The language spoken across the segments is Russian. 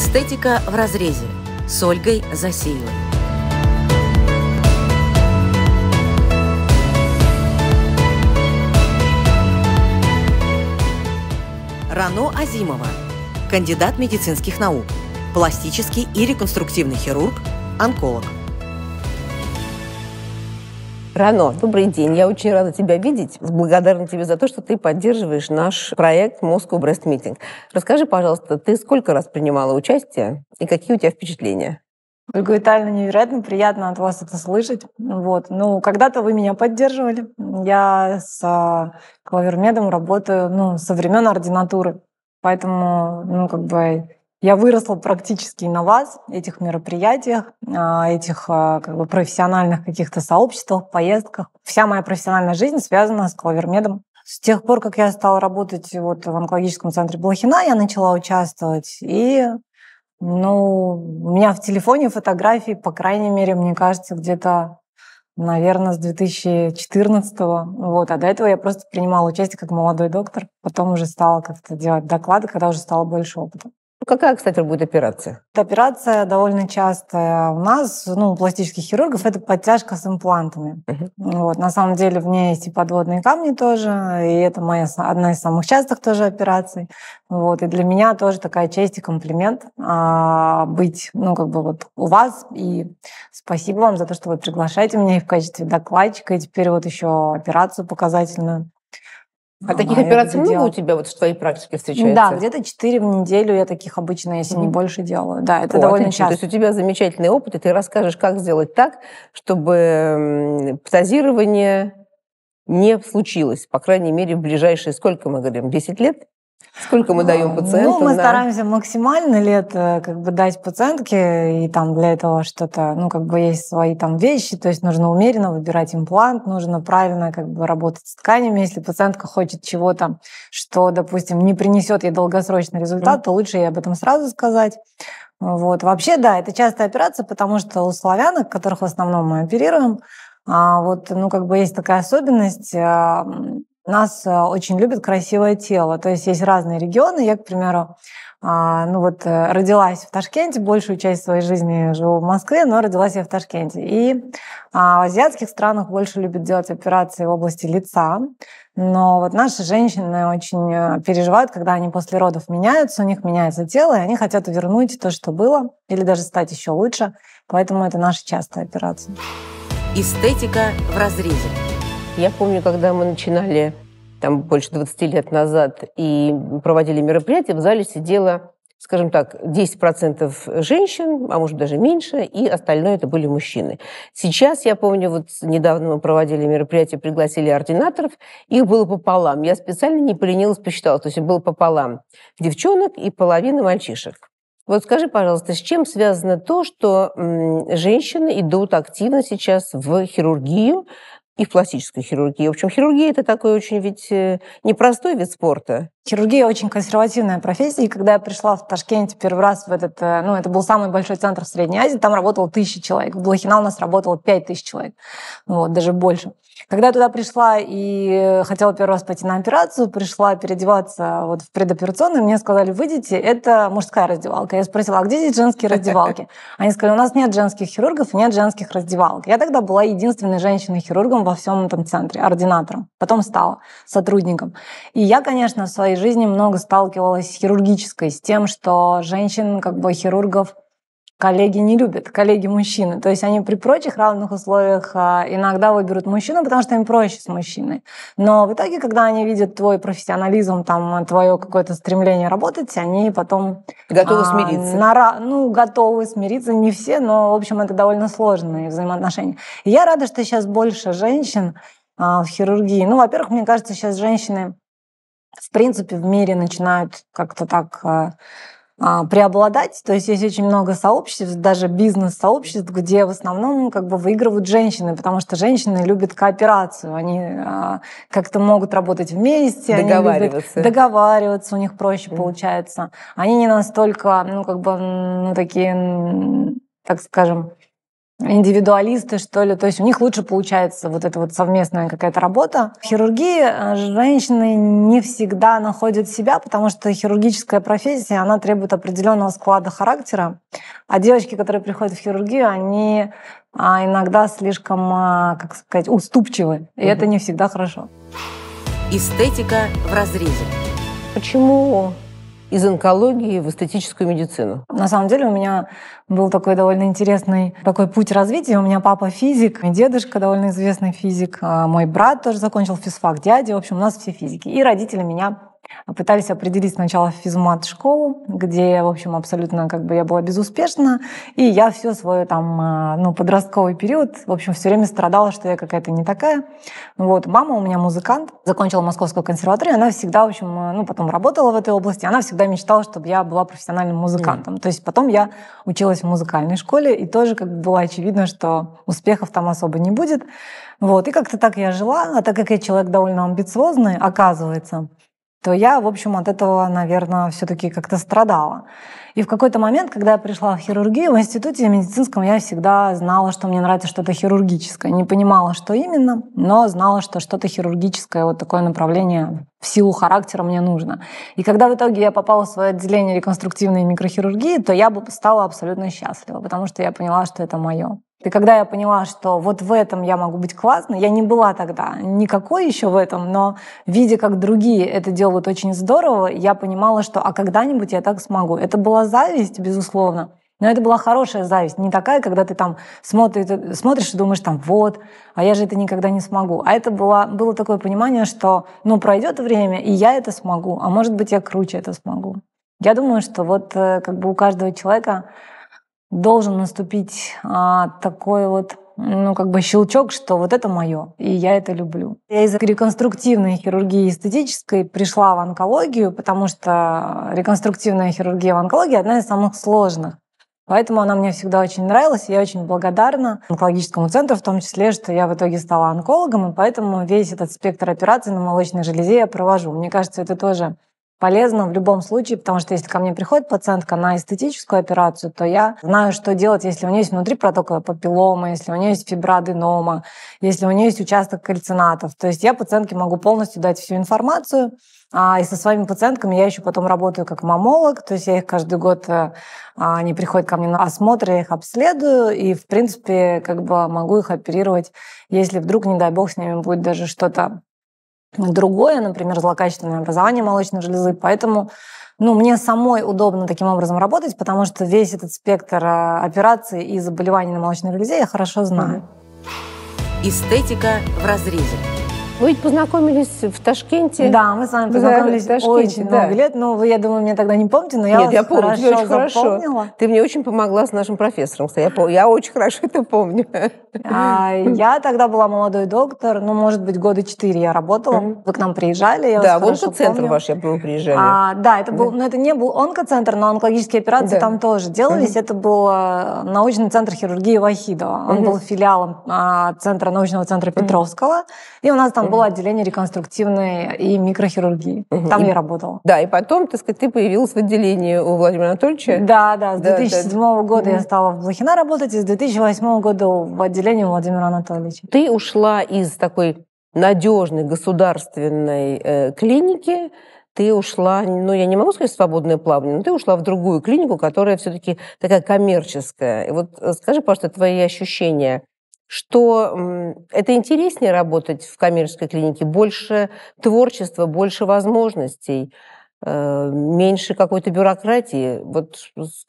Эстетика в разрезе с Ольгой Засеевой. Рано Азимова, кандидат медицинских наук, пластический и реконструктивный хирург, онколог – Рано, добрый день. Я очень рада тебя видеть. Благодарна тебе за то, что ты поддерживаешь наш проект Moscow Breast митинг. Расскажи, пожалуйста, ты сколько раз принимала участие и какие у тебя впечатления? Ольга Витальевна, невероятно приятно от вас это слышать. Вот. Ну, когда-то вы меня поддерживали. Я с клавермедом работаю ну, со времен ординатуры. Поэтому, ну, как бы я выросла практически на вас, этих мероприятиях, а, этих а, как бы, профессиональных каких-то сообществах, поездках. Вся моя профессиональная жизнь связана с клавермедом. С тех пор, как я стала работать вот в онкологическом центре Блохина, я начала участвовать. И ну, у меня в телефоне фотографии, по крайней мере, мне кажется, где-то наверное, с 2014 вот, а до этого я просто принимала участие как молодой доктор, потом уже стала как-то делать доклады, когда уже стало больше опыта какая, кстати, будет операция? Операция довольно частая у нас, ну, у пластических хирургов, это подтяжка с имплантами. Uh-huh. Вот, на самом деле в ней есть и подводные камни тоже, и это моя одна из самых частых тоже операций. Вот, и для меня тоже такая честь и комплимент а, быть, ну, как бы вот у вас. И спасибо вам за то, что вы приглашаете меня и в качестве докладчика, и теперь вот еще операцию показательную. А таких операций много делала. у тебя вот в твоей практике встречается? Да, где-то 4 в неделю я таких обычно, если mm. не больше, делаю. Да, это О, довольно отлично. часто. То есть у тебя замечательный опыт, и ты расскажешь, как сделать так, чтобы тазирование не случилось, по крайней мере, в ближайшие, сколько мы говорим, 10 лет? Сколько мы даем э, пациентам? Ну, мы да? стараемся максимально лет э, как бы дать пациентке, и там для этого что-то, ну, как бы есть свои там вещи, то есть нужно умеренно выбирать имплант, нужно правильно как бы работать с тканями. Если пациентка хочет чего-то, что, допустим, не принесет ей долгосрочный результат, mm. то лучше ей об этом сразу сказать. Вот. Вообще, да, это частая операция, потому что у славянок, которых в основном мы оперируем, а, вот, ну, как бы есть такая особенность, а, нас э, очень любят красивое тело. То есть есть разные регионы. Я, к примеру, а, ну вот э, родилась в Ташкенте, большую часть своей жизни живу в Москве, но родилась я в Ташкенте. И а, в азиатских странах больше любят делать операции в области лица. Но вот наши женщины очень э, переживают, когда они после родов меняются, у них меняется тело, и они хотят вернуть то, что было, или даже стать еще лучше. Поэтому это наша частая операция. Эстетика в разрезе. Я помню, когда мы начинали там больше 20 лет назад и проводили мероприятия, в зале сидело, скажем так, 10% женщин, а может даже меньше, и остальное это были мужчины. Сейчас, я помню, вот недавно мы проводили мероприятие, пригласили ординаторов, их было пополам. Я специально не поленилась, посчитала, то есть было пополам девчонок и половина мальчишек. Вот скажи, пожалуйста, с чем связано то, что женщины идут активно сейчас в хирургию, и в пластической хирургии. В общем, хирургия – это такой очень ведь э, непростой вид спорта. Хирургия очень консервативная профессия, и когда я пришла в Ташкенте первый раз в этот, э, ну, это был самый большой центр в Средней Азии, там работало тысячи человек, в Блохинал у нас работало пять тысяч человек, вот, даже больше. Когда я туда пришла и хотела первый раз пойти на операцию, пришла переодеваться вот в предоперационную, мне сказали, выйдите, это мужская раздевалка. Я спросила, а где здесь женские раздевалки? Они сказали, у нас нет женских хирургов, нет женских раздевалок. Я тогда была единственной женщиной-хирургом во всем этом центре, ординатором. Потом стала сотрудником. И я, конечно, в своей своей жизни много сталкивалась с хирургической, с тем, что женщин, как бы хирургов, коллеги не любят, коллеги мужчины. То есть они при прочих равных условиях а, иногда выберут мужчину, потому что им проще с мужчиной. Но в итоге, когда они видят твой профессионализм, там, твое какое-то стремление работать, они потом... Готовы а, смириться. На, ну, готовы смириться, не все, но, в общем, это довольно сложные взаимоотношения. И я рада, что сейчас больше женщин а, в хирургии. Ну, во-первых, мне кажется, сейчас женщины в принципе, в мире начинают как-то так а, а, преобладать. То есть есть очень много сообществ, даже бизнес-сообществ, где в основном как бы выигрывают женщины, потому что женщины любят кооперацию, они а, как-то могут работать вместе, договариваться, договариваться у них проще получается. Они не настолько, ну как бы, ну такие, так скажем, индивидуалисты, что ли. То есть у них лучше получается вот эта вот совместная какая-то работа. В хирургии э, женщины не всегда находят себя, потому что хирургическая профессия, она требует определенного склада характера. А девочки, которые приходят в хирургию, они а, иногда слишком, а, как сказать, уступчивы. И mm это не всегда хорошо. Эстетика в разрезе. Почему из онкологии в эстетическую медицину? На самом деле у меня был такой довольно интересный такой путь развития. У меня папа физик, мой дедушка довольно известный физик, а мой брат тоже закончил физфак, дядя. В общем, у нас все физики. И родители меня Пытались определить сначала физмат-школу, где, в общем, абсолютно как бы я была безуспешна, и я все свой там, а, ну, подростковый период, в общем, все время страдала, что я какая-то не такая. Вот, мама у меня музыкант, закончила Московскую консерваторию, она всегда, в общем, а, ну, потом работала в этой области, она всегда мечтала, чтобы я была профессиональным музыкантом. Mm. То есть потом я училась в музыкальной школе, и тоже как бы было очевидно, что успехов там особо не будет. Вот, и как-то так я жила, а так как я человек довольно амбициозный, оказывается, то я, в общем, от этого, наверное, все-таки как-то страдала. И в какой-то момент, когда я пришла в хирургию, в институте медицинском я всегда знала, что мне нравится что-то хирургическое. Не понимала, что именно, но знала, что что-то хирургическое, вот такое направление в силу характера мне нужно. И когда в итоге я попала в свое отделение реконструктивной микрохирургии, то я бы стала абсолютно счастлива, потому что я поняла, что это мое. И когда я поняла, что вот в этом я могу быть классной, я не была тогда никакой еще в этом, но видя, как другие это делают очень здорово, я понимала, что а когда-нибудь я так смогу. Это была зависть, безусловно, но это была хорошая зависть, не такая, когда ты там смотришь, смотришь и думаешь там, вот, а я же это никогда не смогу. А это было, было такое понимание, что, ну, пройдет время, и я это смогу, а может быть, я круче это смогу. Я думаю, что вот э, как бы у каждого человека должен наступить а, такой вот ну, как бы щелчок, что вот это мое, и я это люблю. Я из реконструктивной хирургии эстетической пришла в онкологию, потому что реконструктивная хирургия в онкологии одна из самых сложных. Поэтому она мне всегда очень нравилась, и я очень благодарна онкологическому центру, в том числе, что я в итоге стала онкологом, и поэтому весь этот спектр операций на молочной железе я провожу. Мне кажется, это тоже полезно в любом случае, потому что если ко мне приходит пациентка на эстетическую операцию, то я знаю, что делать, если у нее есть внутри протоковая папиллома, если у нее есть фиброаденома, если у нее есть участок кальцинатов. То есть я пациентке могу полностью дать всю информацию, а и со своими пациентками я еще потом работаю как мамолог, то есть я их каждый год, э, а, они приходят ко мне на осмотр, я их обследую, и, в принципе, как бы могу их оперировать, если вдруг, не дай бог, с ними будет даже что-то другое, например, злокачественное образование молочной железы. Поэтому ну, мне самой удобно таким образом работать, потому что весь этот спектр а, операций и заболеваний на молочной железе я хорошо знаю. Эстетика в разрезе. Вы ведь познакомились в Ташкенте. Да, мы с вами познакомились да, в Ташкенте, очень да. много лет. Но вы, я думаю, меня тогда не помните, но я Нет, вас я помню, хорошо очень хорошо. Ты мне очень помогла с нашим профессором. я, я очень хорошо это помню. А, я тогда была молодой доктор, ну, может быть, года четыре я работала. Вы к нам приезжали, я Да, в онкоцентр помню. ваш, я был приезжали. А, да, это был, да. но ну, это не был онкоцентр, но онкологические операции да. там тоже делались. Угу. Это был э, научный центр хирургии Вахидова. Он угу. был филиалом а, центра научного центра Петровского. Угу. И у нас там было отделение реконструктивной и микрохирургии. Угу. Там я работала. Да, и потом, так сказать, ты появилась в отделении у Владимира Анатольевича. Да, да, с 2007 да. года угу. я стала в Блохина работать, и с 2008 года в отделении у Владимира Анатольевича. Ты ушла из такой надежной государственной э, клиники, ты ушла, ну, я не могу сказать свободное плавание, но ты ушла в другую клинику, которая все-таки такая коммерческая. И вот э, скажи, пожалуйста, твои ощущения что это интереснее работать в коммерческой клинике, больше творчества, больше возможностей, э, меньше какой-то бюрократии. Вот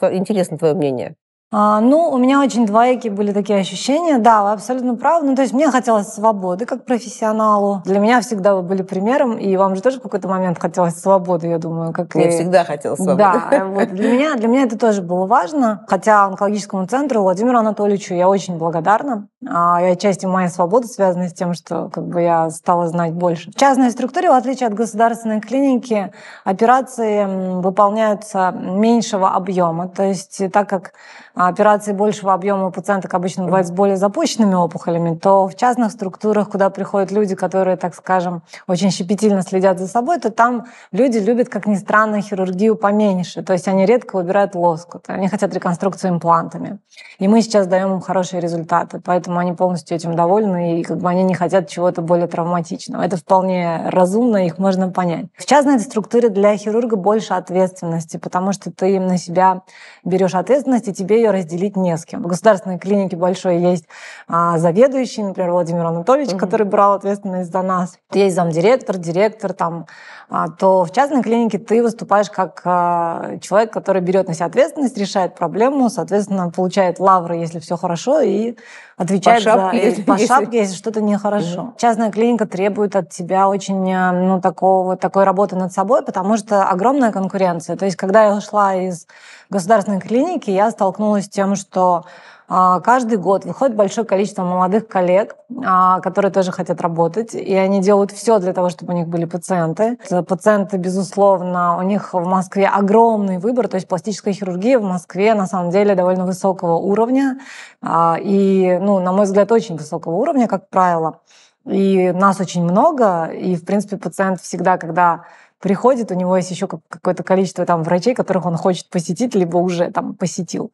интересно твое мнение. А, ну, у меня очень двоякие были такие ощущения. Да, вы абсолютно правы. Ну, то есть мне хотелось свободы как профессионалу. Для меня всегда вы были примером, и вам же тоже в какой-то момент хотелось свободы, я думаю. Как Мне и... всегда хотелось свободы. Да, э, вот для меня, для меня это тоже было важно. Хотя онкологическому центру Владимиру Анатольевичу я очень благодарна. А, и отчасти моя свобода связана с тем, что как бы я стала знать больше. В частной структуре, в отличие от государственной клиники, операции выполняются меньшего объема. То есть так как а операции большего объема у пациенток обычно бывают с более запущенными опухолями, то в частных структурах, куда приходят люди, которые, так скажем, очень щепетильно следят за собой, то там люди любят, как ни странно, хирургию поменьше. То есть они редко выбирают лоскут, они хотят реконструкцию имплантами. И мы сейчас даем им хорошие результаты, поэтому они полностью этим довольны, и как бы они не хотят чего-то более травматичного. Это вполне разумно, их можно понять. В частной структуре для хирурга больше ответственности, потому что ты им на себя берешь ответственность, и тебе ее разделить не с кем. В государственной клинике большой есть а, заведующий, например, Владимир Анатольевич, mm который брал ответственность за нас. Есть замдиректор, директор там. А, то в частной клинике ты выступаешь как а, человек, который берет на себя ответственность, решает проблему, соответственно, получает лавры, если все хорошо, и отвечает по шапке, за, если, по если... шапке, если что-то нехорошо. mm Частная клиника требует от тебя очень ну, такого, такой работы над собой, потому что огромная конкуренция. То есть, когда я ушла из государственной клиники, я столкнулась столкнулась с тем, что а, каждый год выходит большое количество молодых коллег, а, которые тоже хотят работать, и они делают все для того, чтобы у них были пациенты. Э, пациенты, безусловно, у них в Москве огромный выбор, то есть пластическая хирургия в Москве на самом деле довольно высокого уровня, а, и, ну, на мой взгляд, очень высокого уровня, как правило. И нас очень много, и, в принципе, пациент всегда, когда приходит, у него есть еще какое-то количество там врачей, которых он хочет посетить, либо уже там посетил.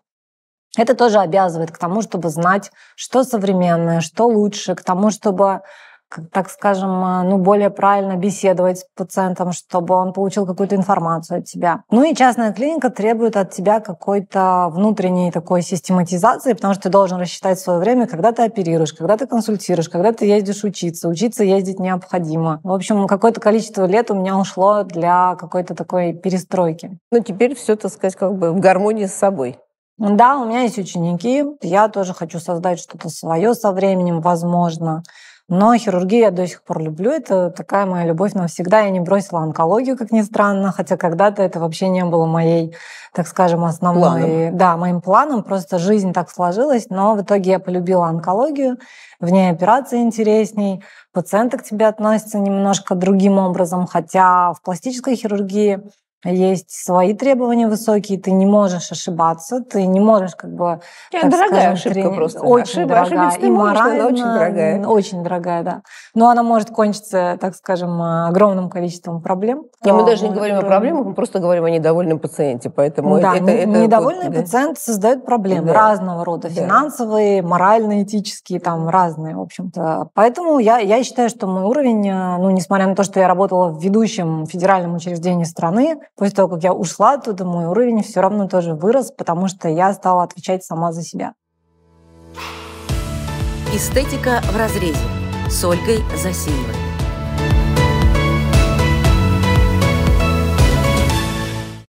Это тоже обязывает к тому, чтобы знать, что современное, что лучше, к тому, чтобы так скажем, э, ну, более правильно беседовать с пациентом, чтобы он получил какую-то информацию от тебя. Ну и частная клиника требует от тебя какой-то внутренней такой систематизации, потому что ты должен рассчитать свое время, когда ты оперируешь, когда ты консультируешь, когда ты ездишь учиться. Учиться ездить необходимо. В общем, какое-то количество лет у меня ушло для какой-то такой перестройки. Ну, теперь все, так сказать, как бы в гармонии с собой. Да, у меня есть ученики. Я тоже хочу создать что-то свое со временем, возможно. Но хирургию я до сих пор люблю. Это такая моя любовь навсегда. Я не бросила онкологию, как ни странно, хотя когда-то это вообще не было моей, так скажем, основной... Планом. Да, моим планом. Просто жизнь так сложилась. Но в итоге я полюбила онкологию. В ней операции интересней. Пациенты к тебе относятся немножко другим образом. Хотя в пластической хирургии есть свои требования высокие, ты не можешь ошибаться, ты не можешь как бы... Это дорогая скажем, ошибка трени... Э, просто. Очень Ошиба, дорогая. И можешь, морально очень дорогая. Очень дорогая, да. Но она может кончиться, так скажем, э, огромным количеством проблем. Но мы а, даже не говорим о э, проблемах, мы просто говорим о недовольном пациенте, поэтому... Да, это, это недовольный вот, пациент да. создает проблемы да. разного рода, финансовые, да. морально-этические, там разные, в общем-то. Поэтому я, я считаю, что мой уровень, ну, несмотря на то, что я работала в ведущем федеральном учреждении страны, после того, как я ушла оттуда, мой уровень все равно тоже вырос, потому что я стала отвечать сама за себя. Эстетика в разрезе с Ольгой Засиевой.